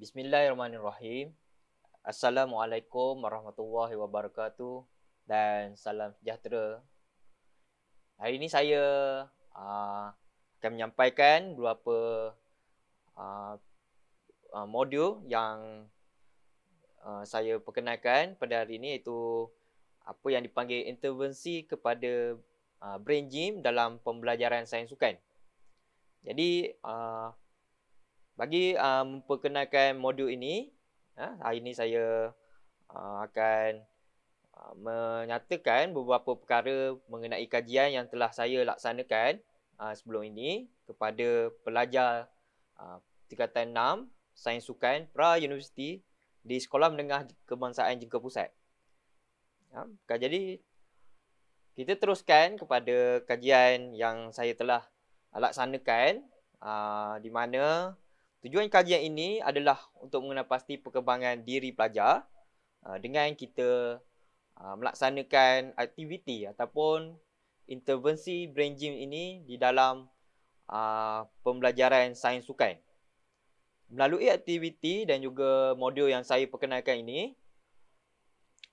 Bismillahirrahmanirrahim. Assalamualaikum warahmatullahi wabarakatuh dan salam sejahtera. Hari ini saya uh, akan menyampaikan beberapa uh, modul yang uh, saya perkenalkan pada hari ini iaitu apa yang dipanggil intervensi kepada uh, brain gym dalam pembelajaran sains sukan. Jadi uh, bagi uh, memperkenalkan modul ini, uh, hari ini saya uh, akan uh, menyatakan beberapa perkara mengenai kajian yang telah saya laksanakan uh, sebelum ini kepada pelajar uh, tingkatan 6 Sains Sukan Pra University di Sekolah Menengah Kebangsaan Jengka Pusat. Uh, jadi kita teruskan kepada kajian yang saya telah laksanakan uh, di mana Tujuan kajian ini adalah untuk mengenal pasti perkembangan diri pelajar uh, dengan kita uh, melaksanakan aktiviti ataupun intervensi brain gym ini di dalam uh, pembelajaran sains sukan. Melalui aktiviti dan juga modul yang saya perkenalkan ini,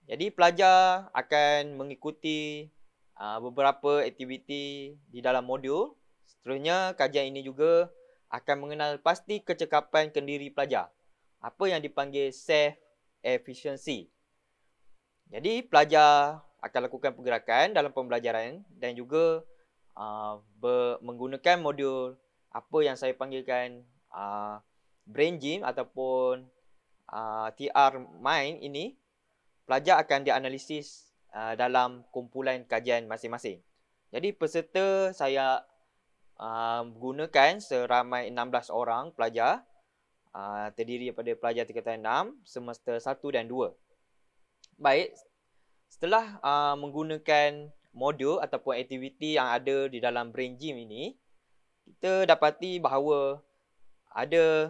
jadi pelajar akan mengikuti beberapa aktiviti di dalam modul. Seterusnya, kajian ini juga akan mengenal pasti kecekapan kendiri pelajar. Apa yang dipanggil self efficiency. Jadi pelajar akan lakukan pergerakan dalam pembelajaran dan juga uh, menggunakan modul apa yang saya panggilkan uh, brain gym ataupun uh, TR mind ini pelajar akan dianalisis uh, dalam kumpulan kajian masing-masing. Jadi peserta saya uh, gunakan seramai 16 orang pelajar uh, terdiri daripada pelajar tingkatan 6 semester 1 dan 2. Baik, setelah uh, menggunakan modul ataupun aktiviti yang ada di dalam brain gym ini, kita dapati bahawa ada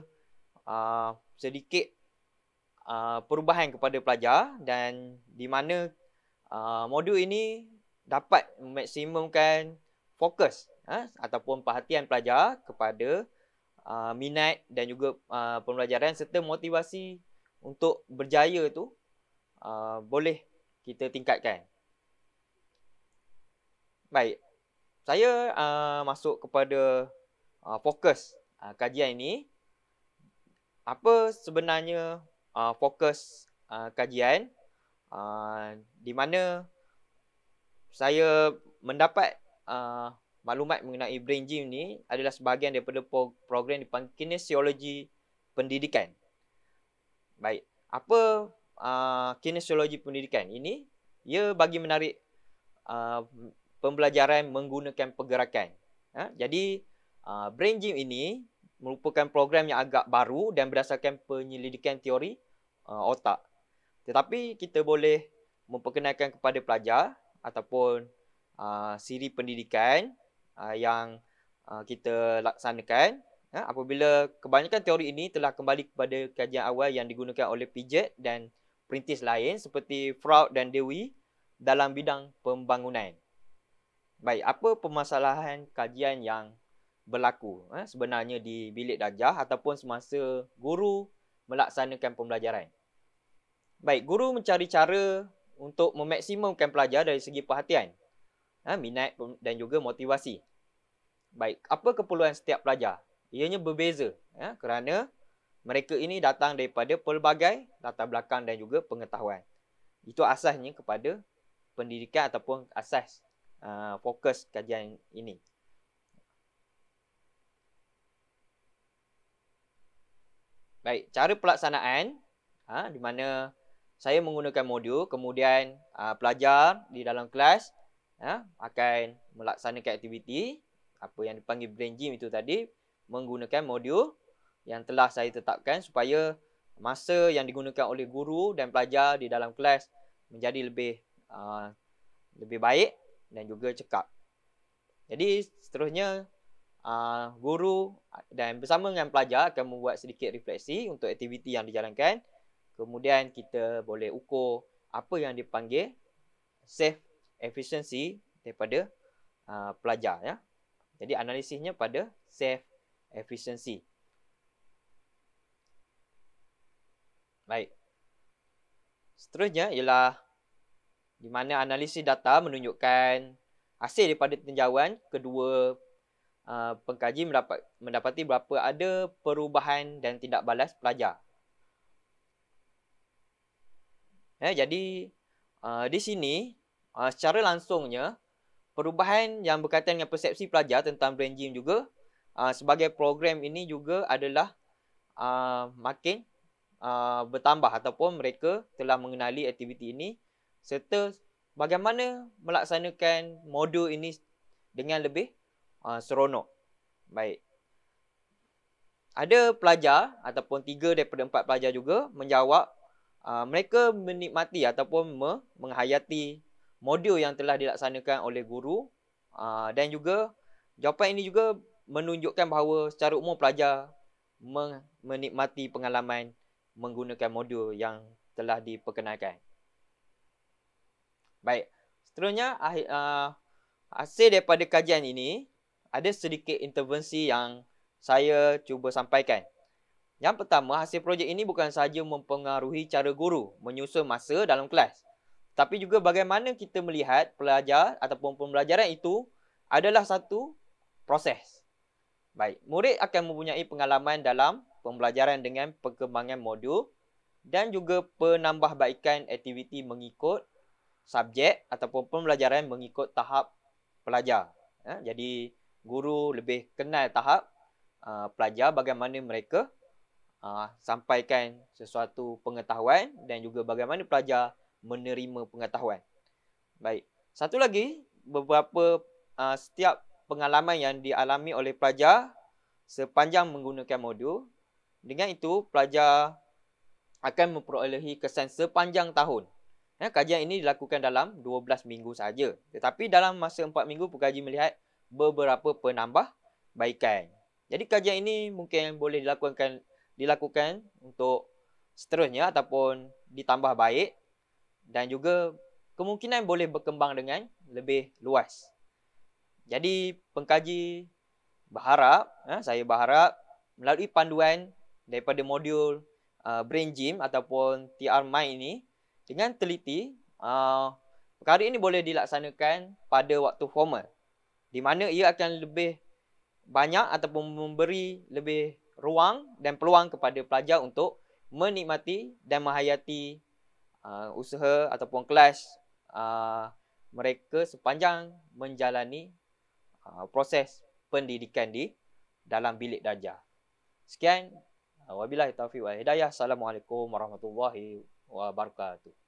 uh, sedikit uh, perubahan kepada pelajar dan di mana uh, modul ini dapat maksimumkan fokus ha, ataupun perhatian pelajar kepada uh, minat dan juga uh, pembelajaran serta motivasi untuk berjaya tu uh, boleh kita tingkatkan. Baik. Saya uh, masuk kepada uh, fokus uh, kajian ini. Apa sebenarnya uh, fokus uh, kajian uh, di mana saya mendapat uh, maklumat mengenai brain gym ni adalah sebahagian daripada program dipanggil kinesiologi pendidikan. Baik, apa uh, kinesiologi pendidikan ini? Ia bagi menarik uh, pembelajaran menggunakan pergerakan. Ha? Jadi, uh, brain gym ini merupakan program yang agak baru dan berdasarkan penyelidikan teori uh, otak. Tetapi kita boleh memperkenalkan kepada pelajar ataupun uh, siri pendidikan Uh, yang uh, kita laksanakan ya, apabila kebanyakan teori ini telah kembali kepada kajian awal yang digunakan oleh Piaget dan perintis lain seperti Fraud dan Dewi dalam bidang pembangunan. Baik, apa permasalahan kajian yang berlaku ya, sebenarnya di bilik darjah ataupun semasa guru melaksanakan pembelajaran? Baik, guru mencari cara untuk memaksimumkan pelajar dari segi perhatian ha, minat dan juga motivasi. Baik, apa keperluan setiap pelajar? Ianya berbeza ya, kerana mereka ini datang daripada pelbagai latar belakang dan juga pengetahuan. Itu asasnya kepada pendidikan ataupun asas uh, fokus kajian ini. Baik, cara pelaksanaan ha, di mana saya menggunakan modul, kemudian uh, pelajar di dalam kelas ya, akan melaksanakan aktiviti apa yang dipanggil brain gym itu tadi menggunakan modul yang telah saya tetapkan supaya masa yang digunakan oleh guru dan pelajar di dalam kelas menjadi lebih uh, lebih baik dan juga cekap. Jadi seterusnya uh, guru dan bersama dengan pelajar akan membuat sedikit refleksi untuk aktiviti yang dijalankan. Kemudian kita boleh ukur apa yang dipanggil safe efisiensi daripada uh, pelajar ya. Jadi analisisnya pada self efisiensi. Baik. Seterusnya ialah di mana analisis data menunjukkan hasil daripada tinjauan kedua uh, pengkaji mendapat, mendapati berapa ada perubahan dan tindak balas pelajar. Eh, jadi uh, di sini uh, secara langsungnya perubahan yang berkaitan dengan persepsi pelajar tentang brain gym juga uh, sebagai program ini juga adalah uh, makin uh, bertambah ataupun mereka telah mengenali aktiviti ini serta bagaimana melaksanakan modul ini dengan lebih uh, seronok. Baik. Ada pelajar ataupun tiga daripada empat pelajar juga menjawab uh, mereka menikmati ataupun me- menghayati modul yang telah dilaksanakan oleh guru ah, dan juga jawapan ini juga menunjukkan bahawa secara umum pelajar menikmati pengalaman menggunakan modul yang telah diperkenalkan. Baik, seterusnya ah, hasil daripada kajian ini ada sedikit intervensi yang saya cuba sampaikan. Yang pertama, hasil projek ini bukan sahaja mempengaruhi cara guru menyusun masa dalam kelas tapi juga bagaimana kita melihat pelajar ataupun pembelajaran itu adalah satu proses. Baik, murid akan mempunyai pengalaman dalam pembelajaran dengan perkembangan modul dan juga penambahbaikan aktiviti mengikut subjek ataupun pembelajaran mengikut tahap pelajar. Ya, jadi, guru lebih kenal tahap pelajar bagaimana mereka sampaikan sesuatu pengetahuan dan juga bagaimana pelajar menerima pengetahuan. Baik. Satu lagi, beberapa uh, setiap pengalaman yang dialami oleh pelajar sepanjang menggunakan modul. Dengan itu, pelajar akan memperolehi kesan sepanjang tahun. Ya, kajian ini dilakukan dalam 12 minggu saja, Tetapi dalam masa 4 minggu, pengkaji melihat beberapa penambah baikan. Jadi kajian ini mungkin boleh dilakukan dilakukan untuk seterusnya ataupun ditambah baik dan juga kemungkinan boleh berkembang dengan lebih luas. Jadi pengkaji berharap, ha, saya berharap melalui panduan daripada modul uh, Brain Gym ataupun TR Mind ini dengan teliti, uh, perkara ini boleh dilaksanakan pada waktu formal di mana ia akan lebih banyak ataupun memberi lebih ruang dan peluang kepada pelajar untuk menikmati dan menghayati uh, usaha ataupun kelas uh, mereka sepanjang menjalani uh, proses pendidikan di dalam bilik darjah. Sekian. Wabillahi taufiq wa hidayah. Assalamualaikum warahmatullahi wabarakatuh.